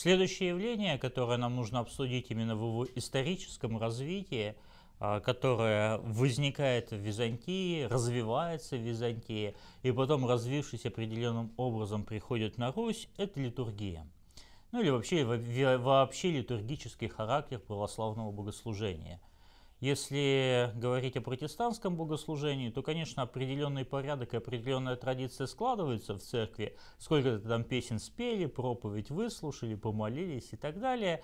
Следующее явление, которое нам нужно обсудить именно в его историческом развитии, а, которое возникает в Византии, развивается в Византии и потом, развившись определенным образом, приходит на Русь, это литургия. Ну или вообще, вообще литургический характер православного богослужения – если говорить о протестантском богослужении, то, конечно, определенный порядок и определенная традиция складываются в церкви. Сколько там песен спели, проповедь выслушали, помолились и так далее.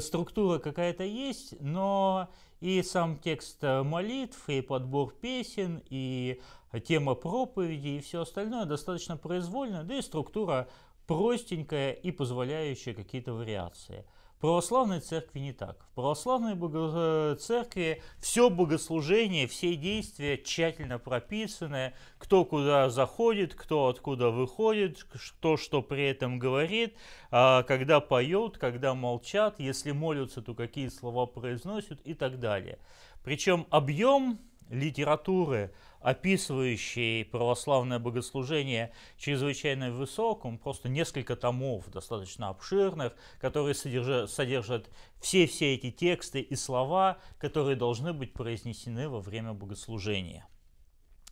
Структура какая-то есть, но и сам текст э, молитв, и подбор песен, и тема проповеди, и все остальное достаточно произвольно, да и структура простенькая и позволяющая какие-то вариации – православной церкви не так. В православной э, церкви все богослужение, все действия тщательно прописаны, кто куда заходит, кто откуда выходит, кто что при этом говорит, а когда поет, когда молчат, если молятся, то какие слова произносят и так далее. Причем объем литературы, описывающей православное богослужение чрезвычайно высоком, просто несколько томов достаточно обширных, которые содержат, все-все эти тексты и слова, которые должны быть произнесены во время богослужения.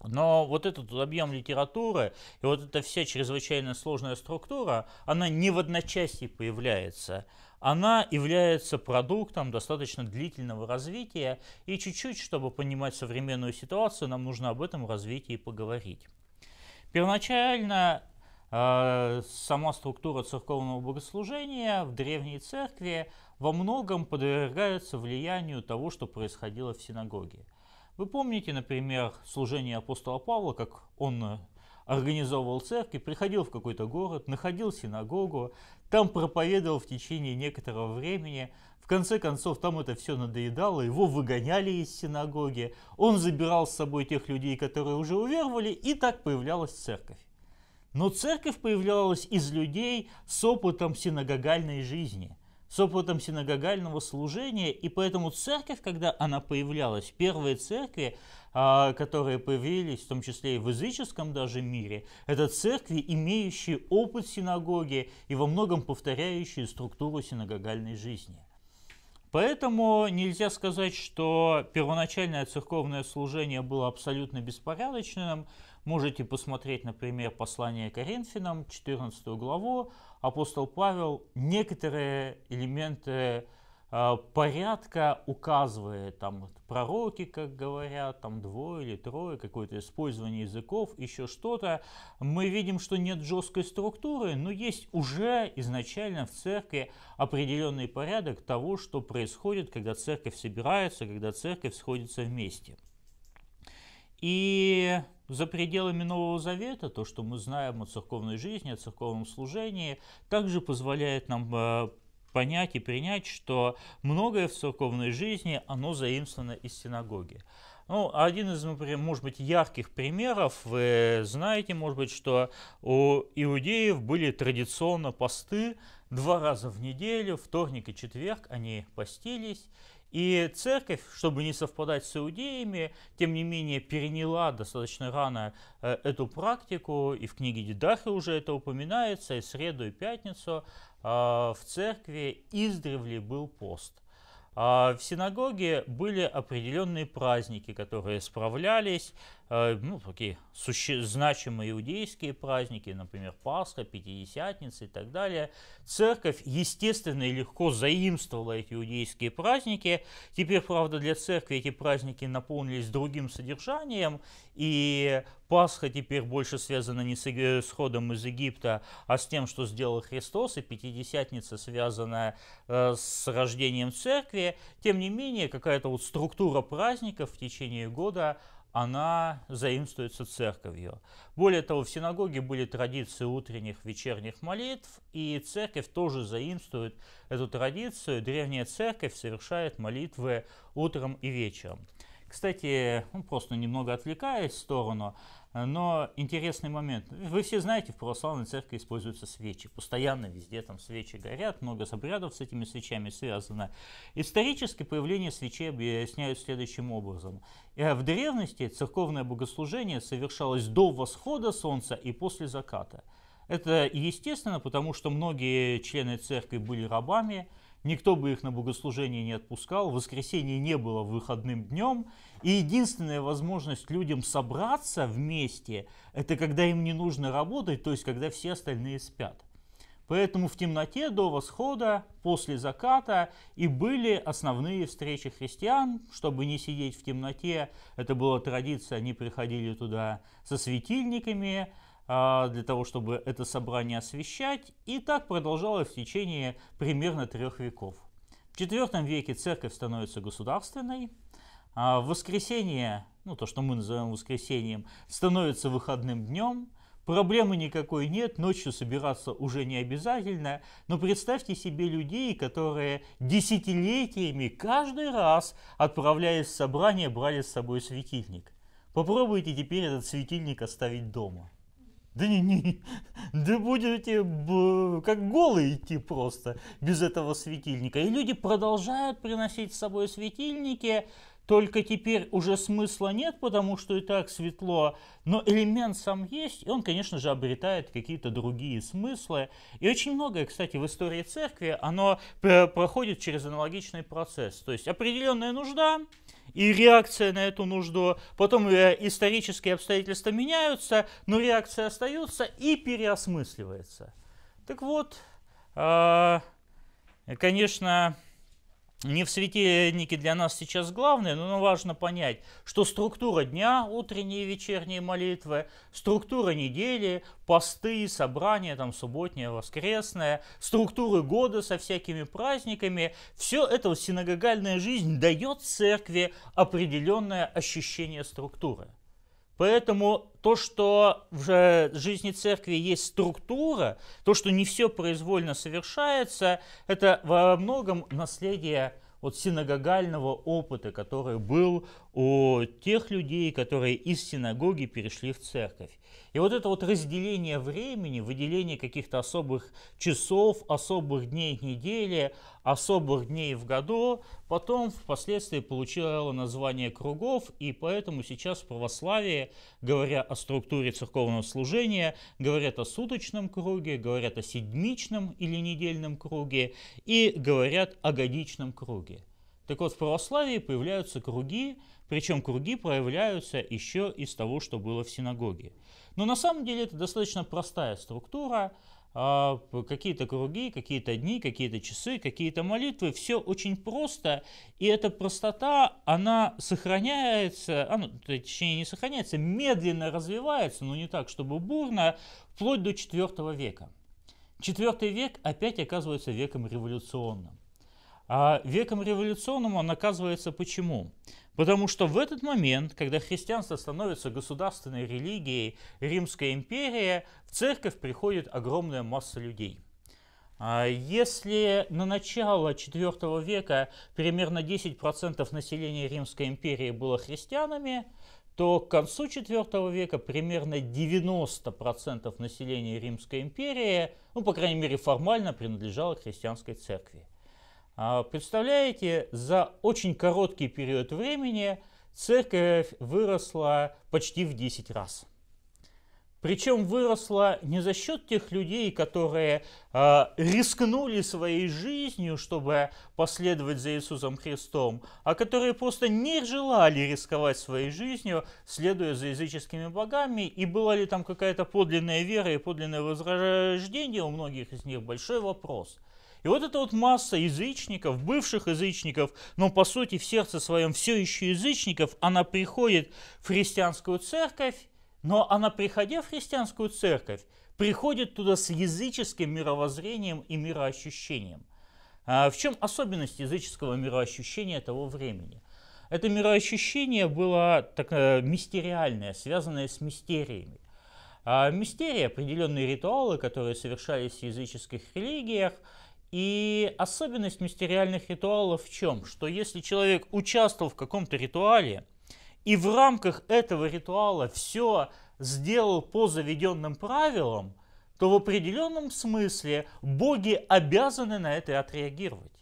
Но вот этот объем литературы и вот эта вся чрезвычайно сложная структура, она не в одночасье появляется она является продуктом достаточно длительного развития, и чуть-чуть, чтобы понимать современную ситуацию, нам нужно об этом развитии поговорить. Первоначально э, сама структура церковного богослужения в древней церкви во многом подвергается влиянию того, что происходило в синагоге. Вы помните, например, служение апостола Павла, как он э, организовывал церковь, приходил в какой-то город, находил синагогу, там проповедовал в течение некоторого времени. В конце концов, там это все надоедало, его выгоняли из синагоги, он забирал с собой тех людей, которые уже уверовали, и так появлялась церковь. Но церковь появлялась из людей с опытом синагогальной жизни с опытом синагогального служения, и поэтому церковь, когда она появлялась, первые церкви, а, которые появились в том числе и в языческом даже мире, это церкви, имеющие опыт синагоги и во многом повторяющие структуру синагогальной жизни. Поэтому нельзя сказать, что первоначальное церковное служение было абсолютно беспорядочным, Можете посмотреть, например, послание Коринфянам, 14 главу. Апостол Павел некоторые элементы э, порядка указывает, там пророки, как говорят, там двое или трое, какое-то использование языков, еще что-то. Мы видим, что нет жесткой структуры, но есть уже изначально в церкви определенный порядок того, что происходит, когда церковь собирается, когда церковь сходится вместе. И за пределами Нового Завета, то, что мы знаем о церковной жизни, о церковном служении, также позволяет нам э, понять и принять, что многое в церковной жизни, оно заимствовано из синагоги. Ну, один из, например, может быть, ярких примеров, вы знаете, может быть, что у иудеев были традиционно посты два раза в неделю, вторник и четверг они постились, и церковь, чтобы не совпадать с иудеями, тем не менее переняла достаточно рано э, эту практику, и в книге Дидахи уже это упоминается, и среду, и пятницу а, в церкви издревле был пост. А, в синагоге были определенные праздники, которые справлялись, Э, ну, такие суще... значимые иудейские праздники, например, Пасха, Пятидесятница и так далее. Церковь, естественно, и легко заимствовала эти иудейские праздники. Теперь, правда, для церкви эти праздники наполнились другим содержанием, и Пасха теперь больше связана не с, э, с ходом из Египта, а с тем, что сделал Христос, и Пятидесятница связана э, с рождением церкви. Тем не менее, какая-то вот структура праздников в течение года – она заимствуется церковью. Более того, в синагоге были традиции утренних, вечерних молитв, и церковь тоже заимствует эту традицию. Древняя церковь совершает молитвы утром и вечером. Кстати, ну, просто немного отвлекаясь в сторону, э, но интересный момент. Вы все знаете, в православной церкви используются свечи. Постоянно везде там свечи горят, много обрядов с этими свечами связано. Исторически появление свечей объясняют следующим образом. Э, в древности церковное богослужение совершалось до восхода солнца и после заката. Это естественно, потому что многие члены церкви были рабами, Никто бы их на богослужение не отпускал, воскресенье не было выходным днем. И единственная возможность людям собраться вместе, это когда им не нужно работать, то есть когда все остальные спят. Поэтому в темноте до восхода, после заката и были основные встречи христиан, чтобы не сидеть в темноте. Это была традиция, они приходили туда со светильниками, а, для того, чтобы это собрание освещать, и так продолжалось в течение примерно трех веков. В IV веке церковь становится государственной, а в воскресенье, ну то, что мы называем воскресением, становится выходным днем, проблемы никакой нет, ночью собираться уже не обязательно, но представьте себе людей, которые десятилетиями каждый раз, отправляясь в собрание, брали с собой светильник. Попробуйте теперь этот светильник оставить дома. Да не, не, да будете как голые идти просто без этого светильника. И люди продолжают приносить с собой светильники, только теперь уже смысла нет, потому что и так светло, но элемент сам есть, и он, конечно же, обретает какие-то другие смыслы. И очень многое, кстати, в истории церкви, оно проходит через аналогичный процесс. То есть определенная нужда, и реакция на эту нужду. Потом э, исторические обстоятельства меняются, но реакция остается и переосмысливается. Так вот, а, конечно, не в светильнике для нас сейчас главное, но важно понять, что структура дня, утренние и вечерние молитвы, структура недели, посты, собрания, там, субботнее, воскресное, структуры года со всякими праздниками, все это синагогальная жизнь дает церкви определенное ощущение структуры. Поэтому то, что в жизни церкви есть структура, то, что не все произвольно совершается, это во многом наследие от синагогального опыта, который был у тех людей, которые из синагоги перешли в церковь. И вот это вот разделение времени, выделение каких-то особых часов, особых дней недели, особых дней в году, потом впоследствии получило название кругов, и поэтому сейчас в православии, говоря о структуре церковного служения, говорят о суточном круге, говорят о седмичном или недельном круге и говорят о годичном круге. Так вот, в православии появляются круги, причем круги проявляются еще из того, что было в синагоге. Но на самом деле это достаточно простая структура, а, какие-то круги, какие-то дни, какие-то часы, какие-то молитвы. Все очень просто, и эта простота, она сохраняется, а, ну, точнее не сохраняется, медленно развивается, но не так, чтобы бурно, вплоть до IV века. IV век опять оказывается веком революционным. А веком революционным он оказывается почему? Потому что в этот момент, когда христианство становится государственной религией Римской империи, в церковь приходит огромная масса людей. А если на начало IV века примерно 10% населения Римской империи было христианами, то к концу IV века примерно 90% населения Римской империи, ну, по крайней мере, формально принадлежало христианской церкви. А, представляете, за очень короткий период времени церковь выросла почти в 10 раз. Причем выросла не за счет тех людей, которые э, рискнули своей жизнью, чтобы последовать за Иисусом Христом, а которые просто не желали рисковать своей жизнью, следуя за языческими богами. И была ли там какая-то подлинная вера и подлинное возрождение у многих из них, большой вопрос – и вот эта вот масса язычников, бывших язычников, но по сути в сердце своем все еще язычников, она приходит в христианскую церковь, но она, приходя в христианскую церковь, приходит туда с языческим мировоззрением и мироощущением. А в чем особенность языческого мироощущения того времени? Это мироощущение было так, мистериальное, связанное с мистериями. А мистерии – определенные ритуалы, которые совершались в языческих религиях, и особенность мистериальных ритуалов в чем? Что если человек участвовал в каком-то ритуале, и в рамках этого ритуала все сделал по заведенным правилам, то в определенном смысле боги обязаны на это отреагировать.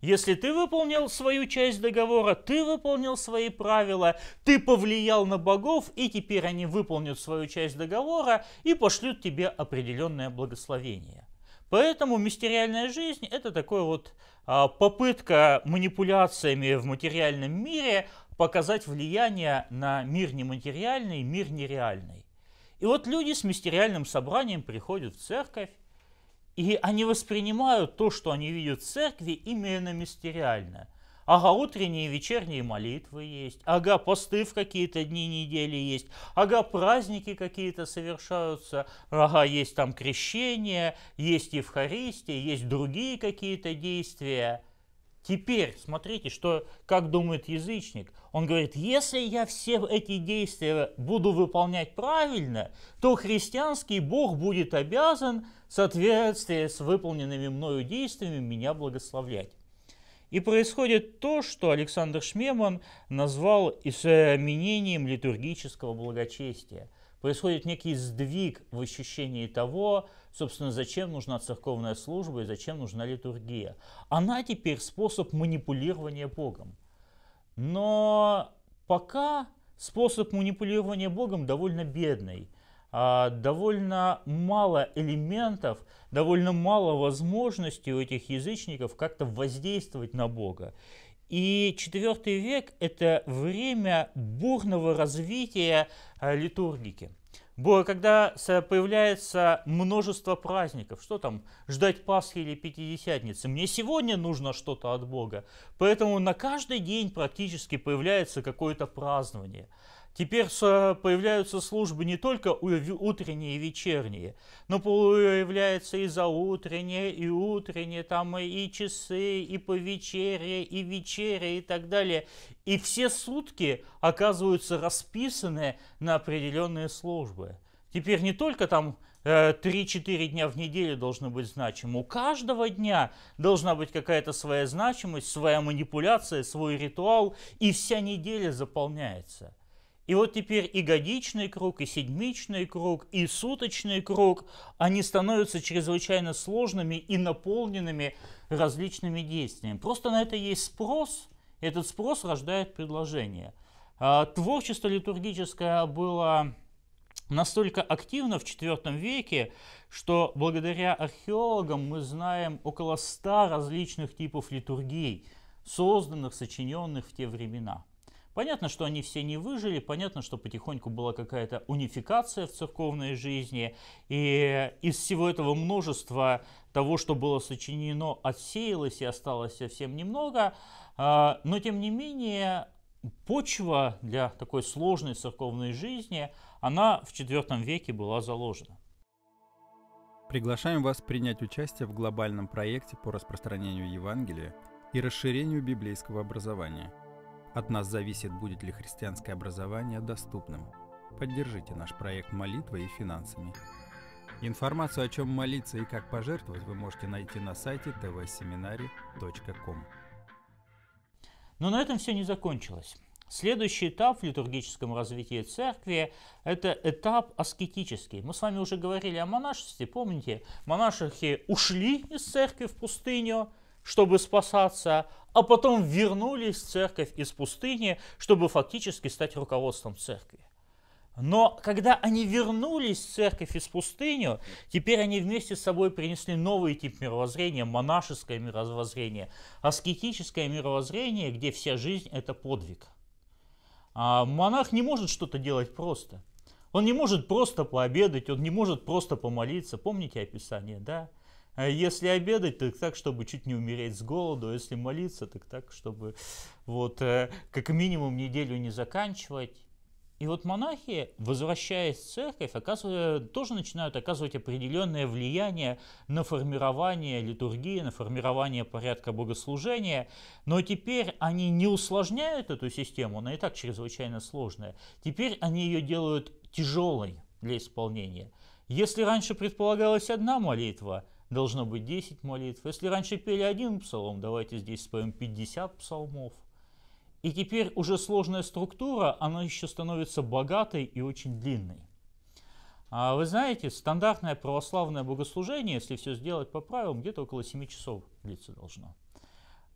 Если ты выполнил свою часть договора, ты выполнил свои правила, ты повлиял на богов, и теперь они выполнят свою часть договора и пошлют тебе определенное благословение. Поэтому мистериальная жизнь – это такой вот а, попытка манипуляциями в материальном мире показать влияние на мир нематериальный, мир нереальный. И вот люди с мистериальным собранием приходят в церковь, и они воспринимают то, что они видят в церкви, именно мистериальное ага, утренние и вечерние молитвы есть, ага, посты в какие-то дни недели есть, ага, праздники какие-то совершаются, ага, есть там крещение, есть Евхаристия, есть другие какие-то действия. Теперь смотрите, что, как думает язычник. Он говорит, если я все эти действия буду выполнять правильно, то христианский Бог будет обязан в соответствии с выполненными мною действиями меня благословлять. И происходит то, что Александр Шмеман назвал изменением литургического благочестия. Происходит некий сдвиг в ощущении того, собственно, зачем нужна церковная служба и зачем нужна литургия. Она теперь способ манипулирования Богом. Но пока способ манипулирования Богом довольно бедный. А, довольно мало элементов, довольно мало возможностей у этих язычников как-то воздействовать на Бога. И IV век – это время бурного развития а, литургики. Когда появляется множество праздников, что там, ждать Пасхи или Пятидесятницы, мне сегодня нужно что-то от Бога. Поэтому на каждый день практически появляется какое-то празднование – Теперь появляются службы не только утренние и вечерние, но появляется и за утренние, и утренние, там и часы, и по вечере, и вечере, и так далее. И все сутки оказываются расписаны на определенные службы. Теперь не только там 3-4 э, дня в неделю должны быть значимы. У каждого дня должна быть какая-то своя значимость, своя манипуляция, свой ритуал, и вся неделя заполняется. И вот теперь и годичный круг, и седмичный круг, и суточный круг, они становятся чрезвычайно сложными и наполненными различными действиями. Просто на это есть спрос, и этот спрос рождает предложение. А, творчество литургическое было настолько активно в IV веке, что благодаря археологам мы знаем около ста различных типов литургий, созданных, сочиненных в те времена – Понятно, что они все не выжили, понятно, что потихоньку была какая-то унификация в церковной жизни, и из всего этого множества того, что было сочинено, отсеялось и осталось совсем немного, а, но тем не менее почва для такой сложной церковной жизни, она в IV веке была заложена. Приглашаем вас принять участие в глобальном проекте по распространению Евангелия и расширению библейского образования – от нас зависит, будет ли христианское образование доступным. Поддержите наш проект молитвой и финансами. Информацию, о чем молиться и как пожертвовать, вы можете найти на сайте tvseminary.com. Но на этом все не закончилось. Следующий этап в литургическом развитии церкви – это этап аскетический. Мы с вами уже говорили о монашестве, помните? Монашихи ушли из церкви в пустыню – чтобы спасаться, а потом вернулись в церковь из пустыни, чтобы фактически стать руководством церкви. Но когда они вернулись в церковь из пустыню, теперь они вместе с собой принесли новый тип мировоззрения, монашеское мировоззрение, аскетическое мировоззрение, где вся жизнь – это подвиг. А монах не может что-то делать просто. Он не может просто пообедать, он не может просто помолиться. Помните описание, да? А если обедать, так так, чтобы чуть не умереть с голоду. А если молиться, так так, чтобы вот э, как минимум неделю не заканчивать. И вот монахи, возвращаясь в церковь, оказывают, тоже начинают оказывать определенное влияние на формирование литургии, на формирование порядка богослужения. Но теперь они не усложняют эту систему, она и так чрезвычайно сложная. Теперь они ее делают тяжелой для исполнения. Если раньше предполагалась одна молитва – должно быть 10 молитв. Если раньше пели один псалом, давайте здесь споем 50 псалмов. И теперь уже сложная структура, она еще становится богатой и очень длинной. А вы знаете, стандартное православное богослужение, если все сделать по правилам, где-то около 7 часов длиться должно.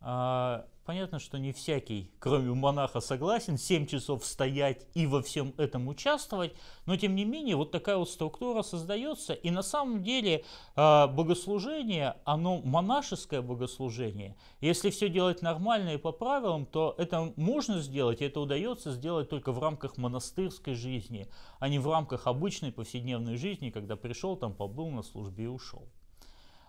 А, понятно, что не всякий, кроме монаха, согласен 7 часов стоять и во всем этом участвовать, но тем не менее вот такая вот структура создается, и на самом деле а, богослужение, оно монашеское богослужение. Если все делать нормально и по правилам, то это можно сделать, и это удается сделать только в рамках монастырской жизни, а не в рамках обычной повседневной жизни, когда пришел, там побыл на службе и ушел.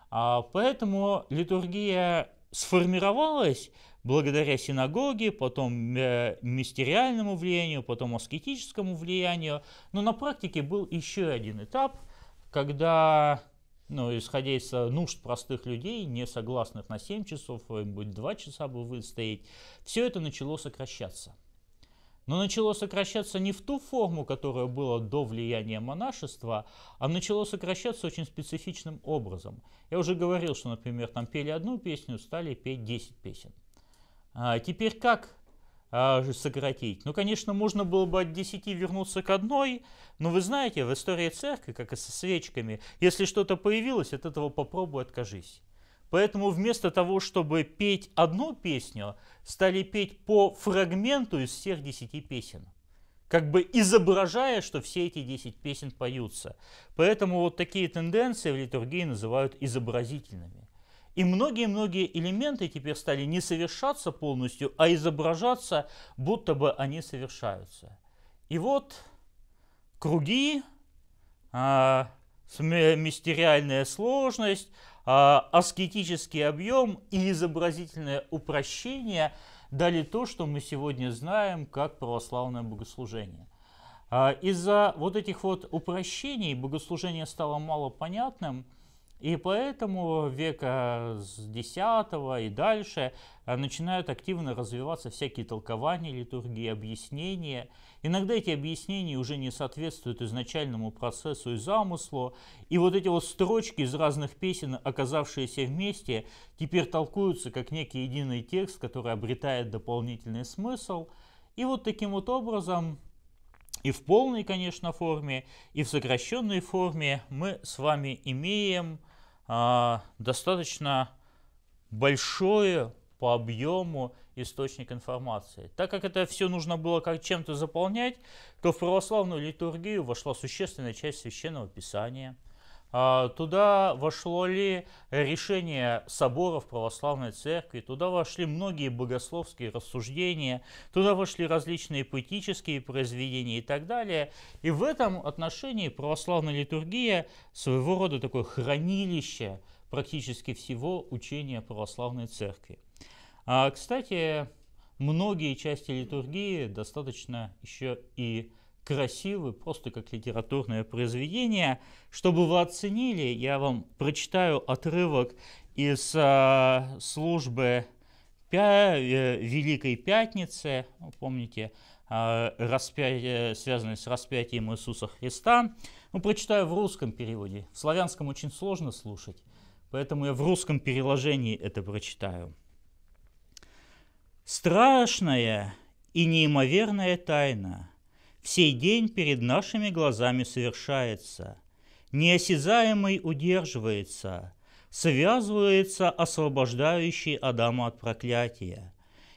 А, поэтому литургия сформировалась благодаря синагоге, потом э, мистериальному влиянию, потом аскетическому влиянию. Но на практике был еще один этап, когда, ну, исходя из э, нужд простых людей, не согласных на 7 часов, э, быть 2 часа бы выстоять, все это начало сокращаться – но начало сокращаться не в ту форму, которая была до влияния монашества, а начало сокращаться очень специфичным образом. Я уже говорил, что, например, там пели одну песню, стали петь 10 песен. А теперь как а, сократить. Ну, конечно, можно было бы от 10 вернуться к одной, но вы знаете, в истории церкви, как и со свечками, если что-то появилось, от этого попробуй откажись. Поэтому вместо того, чтобы петь одну песню, стали петь по фрагменту из всех десяти песен как бы изображая, что все эти десять песен поются. Поэтому вот такие тенденции в литургии называют изобразительными. И многие-многие элементы теперь стали не совершаться полностью, а изображаться, будто бы они совершаются. И вот круги, а, мистериальная сложность, а, аскетический объем и изобразительное упрощение дали то, что мы сегодня знаем как православное богослужение. А, из-за вот этих вот упрощений богослужение стало мало понятным, и поэтому века с X и дальше э, начинают активно развиваться всякие толкования литургии, объяснения. Иногда эти объяснения уже не соответствуют изначальному процессу и замыслу. И вот эти вот строчки из разных песен, оказавшиеся вместе, теперь толкуются как некий единый текст, который обретает дополнительный смысл. И вот таким вот образом и в полной, конечно, форме, и в сокращенной форме мы с вами имеем э, достаточно большое по объему источник информации. Так как это все нужно было как чем-то заполнять, то в православную литургию вошла существенная часть священного писания – а, туда вошло ли решение соборов православной церкви, туда вошли многие богословские рассуждения, туда вошли различные поэтические произведения и так далее. И в этом отношении православная литургия своего рода такое хранилище практически всего учения православной церкви. А, кстати, многие части литургии достаточно еще и красивый, просто как литературное произведение. Чтобы вы оценили, я вам прочитаю отрывок из а, службы пя э, Великой Пятницы, ну, помните, а, распя... Э, связанные с распятием Иисуса Христа. Ну, прочитаю в русском переводе. В славянском очень сложно слушать, поэтому я в русском переложении это прочитаю. «Страшная и неимоверная тайна – сей день перед нашими глазами совершается. Неосязаемый удерживается, связывается освобождающий Адама от проклятия.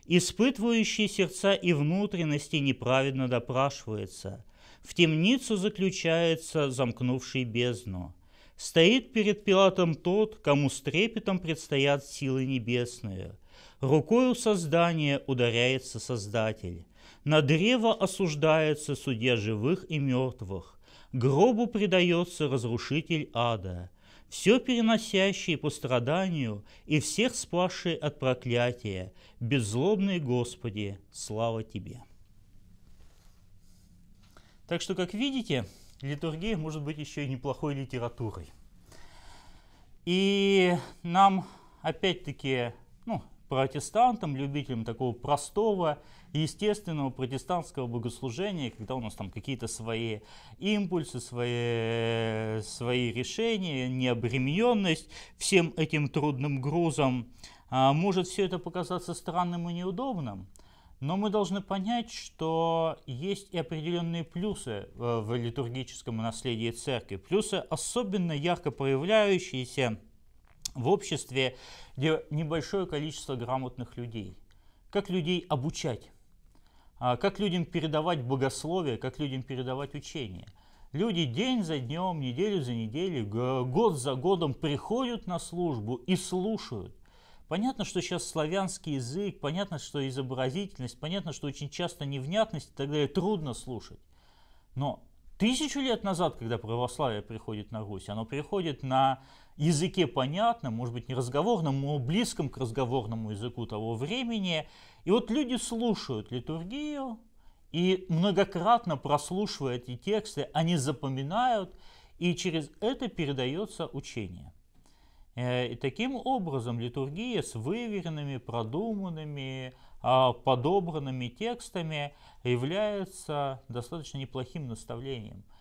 Испытывающий сердца и внутренности неправедно допрашивается. В темницу заключается замкнувший бездну. Стоит перед Пилатом тот, кому с трепетом предстоят силы небесные. Рукою создания ударяется Создатель. На древо осуждается судья живых и мертвых. Гробу предается разрушитель ада, все переносящий по страданию и всех спасший от проклятия, беззлобный Господи, слава Тебе. Так что, как видите, литургия может быть еще и неплохой литературой. И нам, опять-таки, протестантам, любителям такого простого, естественного протестантского богослужения, когда у нас там какие-то свои импульсы, свои, свои решения, необремененность всем этим трудным грузом. А, может все это показаться странным и неудобным, но мы должны понять, что есть и определенные плюсы э, в литургическом наследии церкви. Плюсы, особенно ярко проявляющиеся – в обществе, где небольшое количество грамотных людей. Как людей обучать? А, как людям передавать богословие, как людям передавать учение? Люди день за днем, неделю за неделей, год за годом приходят на службу и слушают. Понятно, что сейчас славянский язык, понятно, что изобразительность, понятно, что очень часто невнятность и так далее трудно слушать. Но тысячу лет назад, когда православие приходит на Русь, оно приходит на языке понятном, может быть, не разговорном, но близком к разговорному языку того времени. И вот люди слушают литургию, и многократно прослушивая эти тексты, они запоминают, и через это передается учение. Э, и таким образом литургия с выверенными, продуманными, а, подобранными текстами является достаточно неплохим наставлением –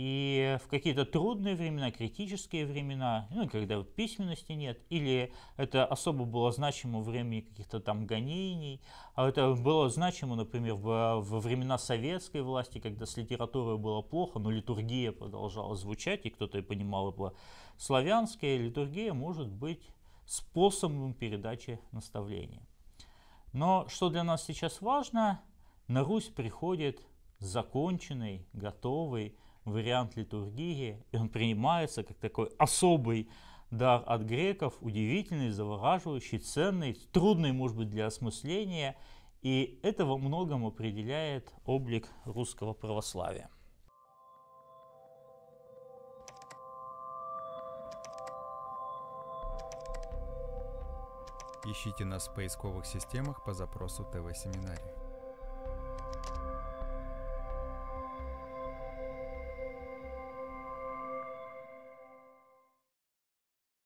и в какие-то трудные времена, критические времена, ну, когда вот письменности нет, или это особо было значимо в времени каких-то там гонений, а это было значимо, например, во, во времена советской власти, когда с литературой было плохо, но литургия продолжала звучать, и кто-то и понимал, была славянская литургия может быть способом передачи наставления. Но что для нас сейчас важно, на Русь приходит законченный, готовый, вариант литургии, и он принимается как такой особый дар от греков, удивительный, завораживающий, ценный, трудный, может быть, для осмысления, и это во многом определяет облик русского православия. Ищите нас в поисковых системах по запросу ТВ-семинарий.